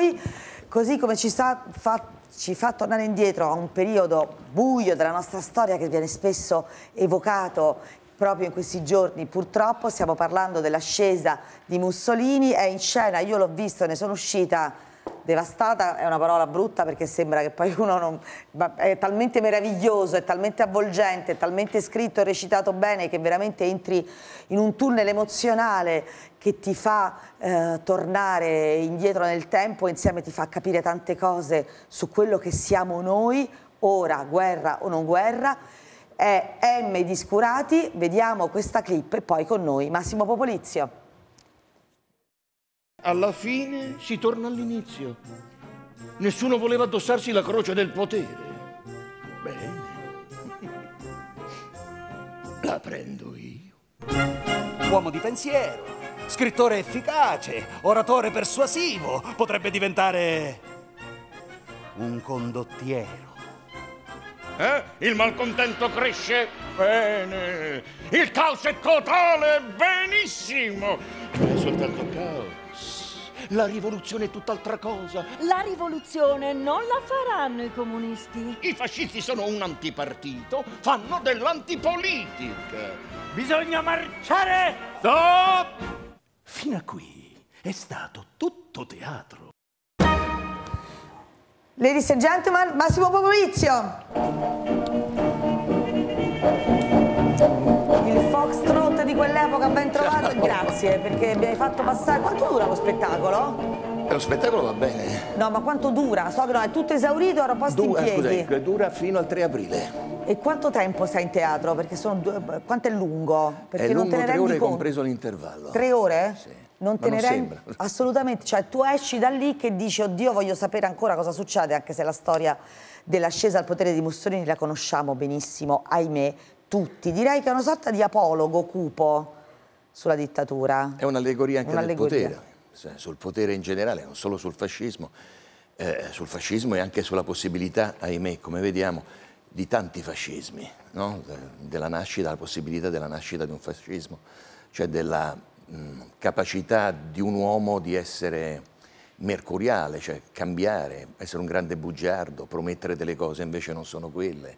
noi, così come ci, sa, fa, ci fa tornare indietro a un periodo buio della nostra storia che viene spesso evocato proprio in questi giorni purtroppo stiamo parlando dell'ascesa di Mussolini, è in scena, io l'ho visto, ne sono uscita devastata è una parola brutta perché sembra che poi uno non, è talmente meraviglioso, è talmente avvolgente, è talmente scritto e recitato bene che veramente entri in un tunnel emozionale che ti fa eh, tornare indietro nel tempo e insieme ti fa capire tante cose su quello che siamo noi, ora, guerra o non guerra. È M di Scurati, vediamo questa clip e poi con noi Massimo Popolizio. Alla fine si torna all'inizio. Nessuno voleva addossarsi la croce del potere. Bene. La prendo io. Uomo di pensiero, scrittore efficace, oratore persuasivo, potrebbe diventare un condottiero. Eh? Il malcontento cresce bene, il caos è totale, benissimo. È soltanto caos. La rivoluzione è tutt'altra cosa. La rivoluzione non la faranno i comunisti. I fascisti sono un antipartito, fanno dell'antipolitica. Bisogna marciare! Stop! Fino a qui è stato tutto teatro. Ladies and gentlemen, Massimo Popovizio. Il Fox quell'epoca ben trovato e grazie perché mi hai fatto passare... Quanto dura lo spettacolo? Lo spettacolo va bene. No, ma quanto dura? So che no, è tutto esaurito, ero posto dura, in piedi. Scusa, dura fino al 3 aprile. E quanto tempo stai in teatro? Perché sono due... quanto è lungo? Perché è lungo tre ore con... compreso l'intervallo. Tre ore? Sì. Non te ma ne rendi? Assolutamente, cioè tu esci da lì che dici oddio voglio sapere ancora cosa succede, anche se la storia dell'ascesa al potere di Mussolini la conosciamo benissimo, ahimè, tutti. Direi che è una sorta di apologo cupo sulla dittatura. È un'allegoria anche un del potere, sul potere in generale, non solo sul fascismo, eh, sul fascismo e anche sulla possibilità, ahimè, come vediamo, di tanti fascismi, no? della nascita, la possibilità della nascita di un fascismo, cioè della mh, mm, capacità di un uomo di essere mercuriale, cioè cambiare, essere un grande bugiardo, promettere delle cose invece non sono quelle,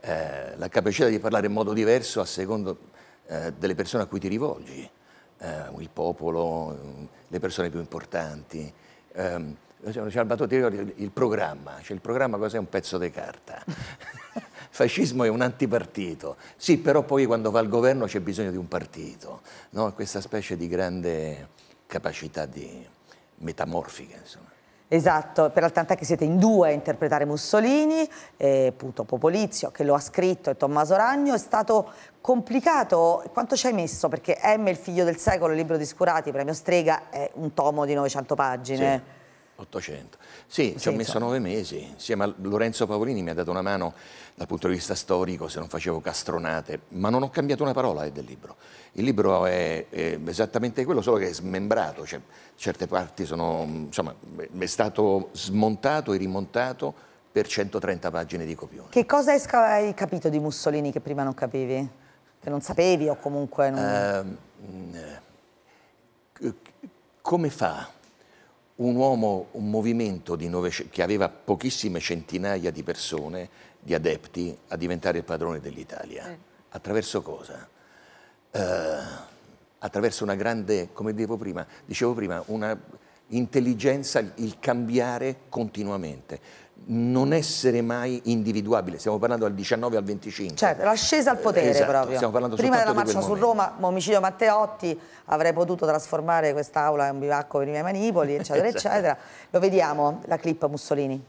eh, la capacità di parlare in modo diverso a seconda eh, delle persone a cui ti rivolgi, eh, il popolo, le persone più importanti. Salvatore, ehm, diciamo, diciamo, il programma, cioè il programma cos'è un pezzo di carta? fascismo è un antipartito, sì, però poi quando va al governo c'è bisogno di un partito, no? questa specie di grande capacità di metamorfica. Insomma. Esatto, per peraltant'è che siete in due a interpretare Mussolini, eh, appunto Popolizio che lo ha scritto e Tommaso Ragno, è stato complicato, quanto ci hai messo? Perché M, il figlio del secolo, il libro di Scurati, premio Strega, è un tomo di 900 pagine. Sì. 800. Sì, ci ho messo nove mesi, insieme a Lorenzo Pavolini mi ha dato una mano dal punto di vista storico, se non facevo castronate, ma non ho cambiato una parola eh, del libro. Il libro è, è, esattamente quello, solo che è smembrato, cioè, certe parti sono, insomma, è stato smontato e rimontato per 130 pagine di copione. Che cosa hai capito di Mussolini che prima non capivi? Che non sapevi o comunque... Non... Uh, come fa? un uomo, un movimento che aveva pochissime centinaia di persone, di adepti, a diventare il padrone dell'Italia. Attraverso cosa? Eh, attraverso una grande, come dicevo prima, dicevo prima una intelligenza, il cambiare continuamente non essere mai individuabile, stiamo parlando dal 19 al 25. Certo, l'ascesa al eh, potere esatto, proprio. Stiamo parlando Prima della marcia su Roma, omicidio Matteotti, avrei potuto trasformare quest'aula in un bivacco per i miei manipoli, eccetera, esatto. eccetera. Lo vediamo, la clip Mussolini.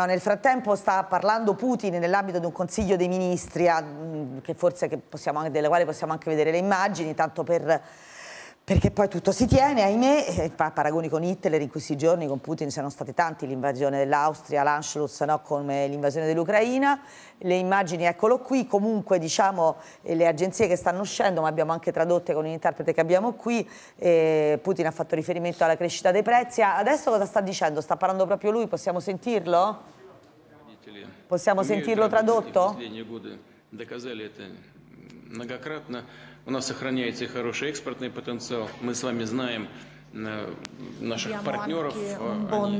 No, nel frattempo sta parlando Putin nell'ambito di un consiglio dei ministri, a, mm, che forse che possiamo, delle quali possiamo anche vedere le immagini, tanto per perché poi tutto si tiene, ahimè, paragoni con Hitler in questi giorni, con Putin siano stati tanti, l'invasione dell'Austria, l'Anschluss no, come l'invasione dell'Ucraina, le immagini eccolo qui, comunque diciamo le agenzie che stanno uscendo, ma abbiamo anche tradotte con l'interprete che abbiamo qui, eh, Putin ha fatto riferimento alla crescita dei prezzi, adesso cosa sta dicendo? Sta parlando proprio lui, possiamo sentirlo? Possiamo sentirlo tradotto? многократно. У нас сохраняется и хороший экспортный потенциал. Мы с вами знаем э, наших партнеров. А, они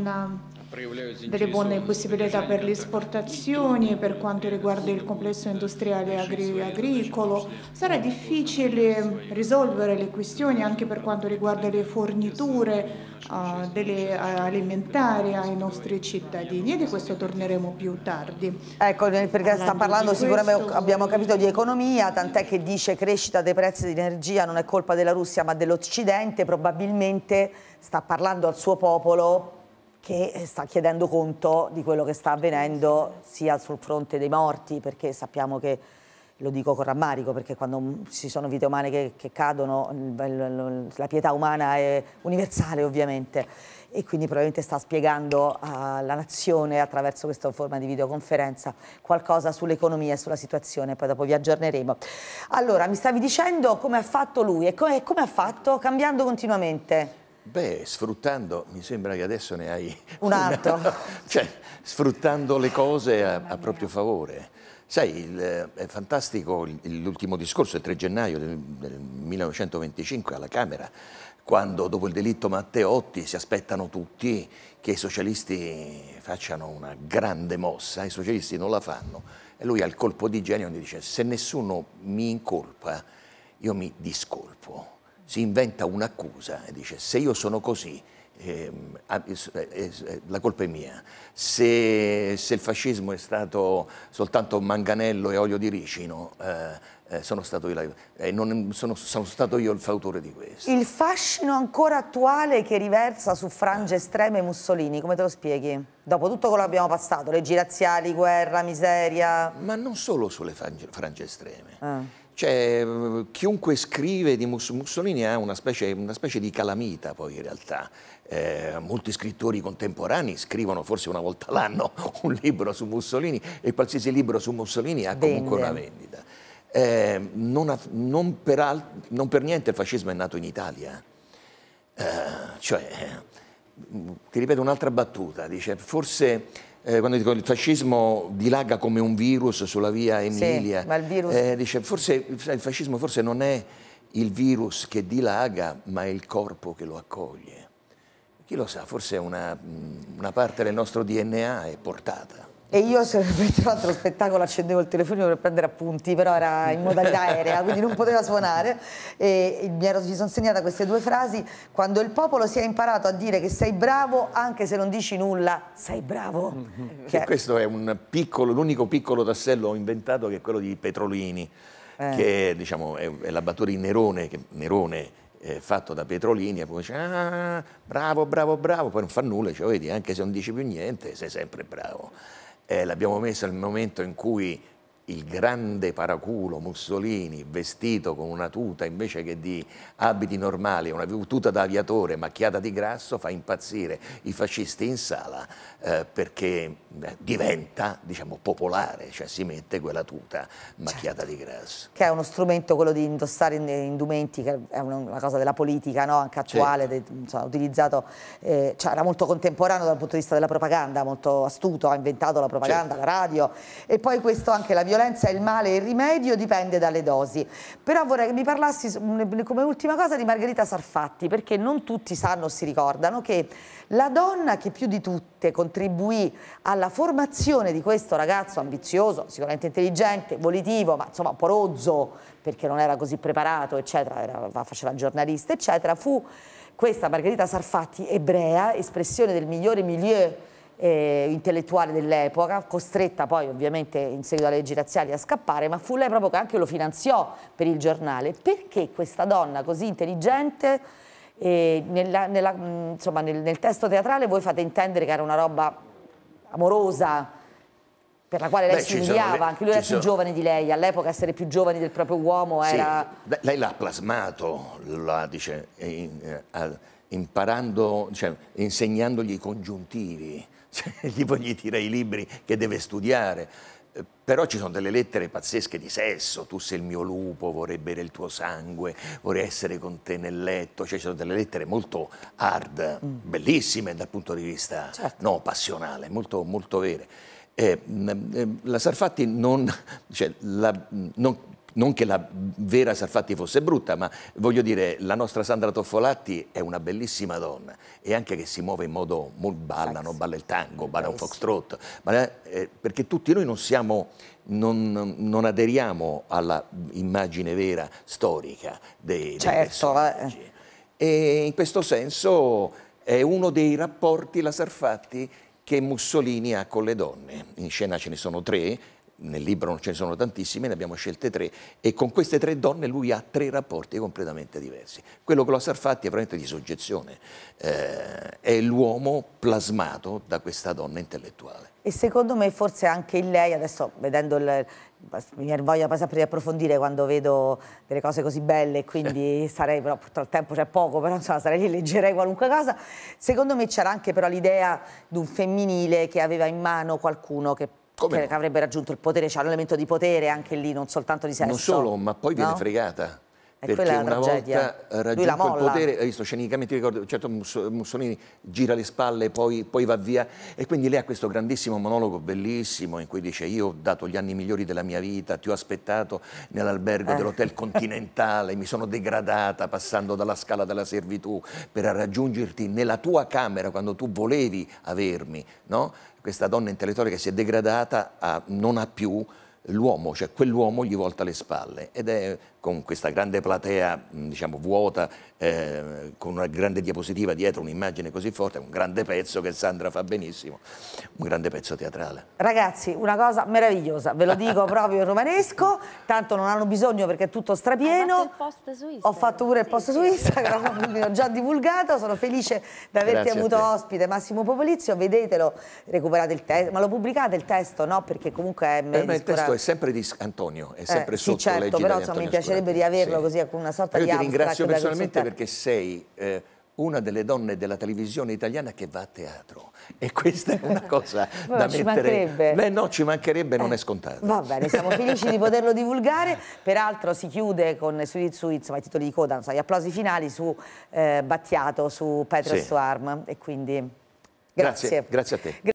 delle buone possibilità per le esportazioni per quanto riguarda il complesso industriale agri agricolo. Sarà difficile risolvere le questioni anche per quanto riguarda le forniture uh, delle, uh, alimentari ai nostri cittadini e di questo torneremo più tardi. Ecco, perché sta parlando sicuramente, abbiamo capito, di economia, tant'è che dice crescita dei prezzi di energia non è colpa della Russia ma dell'Occidente, probabilmente sta parlando al suo popolo che eh, sta chiedendo conto di quello che sta avvenendo sia sul fronte dei morti, perché sappiamo che, lo dico con rammarico, perché quando ci sono vite umane che, che cadono, la pietà umana è universale ovviamente, e quindi probabilmente sta spiegando alla nazione attraverso questa forma di videoconferenza qualcosa sull'economia e sulla situazione, poi dopo vi aggiorneremo. Allora, mi stavi dicendo come ha fatto lui e come, come ha fatto cambiando continuamente? Beh, sfruttando, mi sembra che adesso ne hai un altro. Una, cioè, sfruttando le cose a, a proprio favore. Sai, il, è fantastico l'ultimo discorso, il 3 gennaio del, del 1925 alla Camera, quando dopo il delitto Matteotti si aspettano tutti che i socialisti facciano una grande mossa, i socialisti non la fanno. E lui al colpo di genio gli dice, se nessuno mi incolpa, io mi discolpo si inventa un'accusa e dice se io sono così eh, la colpa è mia, se, se, il fascismo è stato soltanto manganello e olio di ricino eh, eh sono, stato io, non, sono, sono, stato io, il fautore di questo. Il fascino ancora attuale che riversa su frange eh. estreme Mussolini, come te lo spieghi? Dopo tutto quello che abbiamo passato, leggi razziali, guerra, miseria... Ma non solo sulle frange, frange estreme. Ah cioè, chiunque scrive di Mussolini ha una specie, una specie di calamita poi in realtà. Eh, molti scrittori contemporanei scrivono forse una volta l'anno un libro su Mussolini e qualsiasi libro su Mussolini ha comunque Vende. una vendita. Eh, non, non, per non, per niente il fascismo è nato in Italia. Eh, cioè, ti ripeto un'altra battuta, dice forse eh, quando dico il fascismo dilaga come un virus sulla via Emilia, sì, ma il virus... Eh, dice forse il fascismo forse non è il virus che dilaga, ma è il corpo che lo accoglie. Chi lo sa, forse una, mm, una parte del nostro DNA è portata. E io, tra l'altro, lo spettacolo accendevo il telefonino per prendere appunti, però era in modalità aerea, quindi non poteva suonare. E mi, ero, mi sono segnata queste due frasi. Quando il popolo si è imparato a dire che sei bravo, anche se non dici nulla, sei bravo. Mm -hmm. che... Questo è un piccolo, l'unico piccolo tassello inventato che è quello di Petrolini, eh. che diciamo, è, è l'abbatore di Nerone, che, Nerone eh, fatto da Petrolini e poi dice ah, bravo, bravo, bravo, poi non fa nulla, cioè, vedi, anche se non dici più niente sei sempre bravo eh, l'abbiamo messo nel momento in cui il grande paraculo Mussolini vestito con una tuta invece che di abiti normali, una tuta da aviatore macchiata di grasso fa impazzire i fascisti in sala eh, perché eh, diventa diciamo, popolare, cioè si mette quella tuta macchiata certo. di grasso. Che è uno strumento quello di indossare eh, indumenti, che è una cosa della politica no? anche attuale, certo. de, insomma, utilizzato, eh, cioè era molto contemporaneo dal punto di vista della propaganda, molto astuto, ha inventato la propaganda, certo. la radio e poi questo anche la violenza violenza è il male e il rimedio dipende dalle dosi. Però vorrei che mi parlassi come ultima cosa di Margherita Sarfatti, perché non tutti sanno o si ricordano che la donna che più di tutte contribuì alla formazione di questo ragazzo ambizioso, sicuramente intelligente, volitivo, ma insomma un po' rozzo, perché non era così preparato, eccetera, era, faceva giornalista, eccetera, fu questa Margherita Sarfatti, ebrea, espressione del migliore milieu eh, intellettuale dell'epoca, costretta poi ovviamente in seguito alle leggi razziali a scappare, ma fu lei proprio che anche lo finanziò per il giornale. Perché questa donna così intelligente, eh, nella, nella, mm, insomma, nel, nel testo teatrale voi fate intendere che era una roba amorosa, per la quale lei Beh, si umiliava, le, anche lui era più giovane di lei, all'epoca essere più giovani del proprio uomo era... Sì, lei l'ha plasmato, la dice, eh, eh, imparando, cioè, insegnandogli i congiuntivi, cioè, tipo gli tira i libri che deve studiare. Eh, però ci sono delle lettere pazzesche di sesso, tu sei il mio lupo, vorrei bere il tuo sangue, vorrei essere con te nel letto, cioè ci sono delle lettere molto hard, mm. bellissime dal punto di vista certo. no, passionale, molto, molto vere. Eh, mm, eh la Sarfatti non, cioè, la, mm, non, non che la vera Sarfatti fosse brutta, ma voglio dire, la nostra Sandra Toffolatti è una bellissima donna e anche che si muove in modo molto ballano, balla il tango, balla un foxtrot, balla, eh, perché tutti noi non siamo non, non, aderiamo alla immagine vera storica dei, certo, dei eh. E in questo senso è uno dei rapporti la Sarfatti che Mussolini ha con le donne. In scena ce ne sono tre, nel libro non ce ne sono tantissime, ne abbiamo scelte tre e con queste tre donne lui ha tre rapporti completamente diversi. Quello con la Sarfatti è veramente di soggezione, eh, è l'uomo plasmato da questa donna intellettuale. E secondo me forse anche in lei, adesso vedendo il, mi voglio sempre di approfondire quando vedo delle cose così belle, quindi sarei, però purtroppo il tempo c'è poco, però insomma sarei lì, leggerei qualunque cosa. Secondo me c'era anche però l'idea di un femminile che aveva in mano qualcuno che come che avrebbe raggiunto il potere, c'è un elemento di potere anche lì, non soltanto di sesso. Non solo, ma poi viene no? fregata. E perché una tragedia. volta raggiunto il potere, hai visto scenicamente, ricordo, certo Mussolini gira le spalle, poi, poi, va via, e quindi lei ha questo grandissimo monologo bellissimo in cui dice io ho dato gli anni migliori della mia vita, ti ho aspettato nell'albergo eh. dell'hotel continentale, mi sono degradata passando dalla scala della servitù per raggiungerti nella tua camera quando tu volevi avermi, no? questa donna intellettuale che si è degradata a non ha più l'uomo, cioè quell'uomo gli volta le spalle ed è con questa grande platea diciamo, vuota Ehm, con una grande diapositiva dietro, un'immagine così forte, un grande pezzo che Sandra fa benissimo, un grande pezzo teatrale. Ragazzi, una cosa meravigliosa, ve lo dico proprio in romanesco, tanto non hanno bisogno perché è tutto strapieno. Ho fatto il post su Instagram. Ho fatto pure il post su Instagram, sì. ho già divulgato, sono felice di averti Grazie avuto ospite Massimo Popolizio, vedetelo, recuperate il testo, ma lo pubblicate il testo, no? Perché comunque è... Eh, ma il testo è sempre di Antonio, è sempre eh, sotto sì, certo, però insomma, mi piacerebbe di averlo sì. così con una sorta io di... Io ti ringrazio personalmente perché sei eh, una delle donne della televisione italiana che va a teatro e questa è una cosa da ci mettere... Mancherebbe. Beh no, ci mancherebbe, non eh, è scontato. Va bene, siamo felici di poterlo divulgare, peraltro si chiude con sui, sui insomma, i titoli di coda, so, gli applausi finali su eh, Battiato, su Petro sì. Stuarm e quindi grazie. Grazie, grazie a te.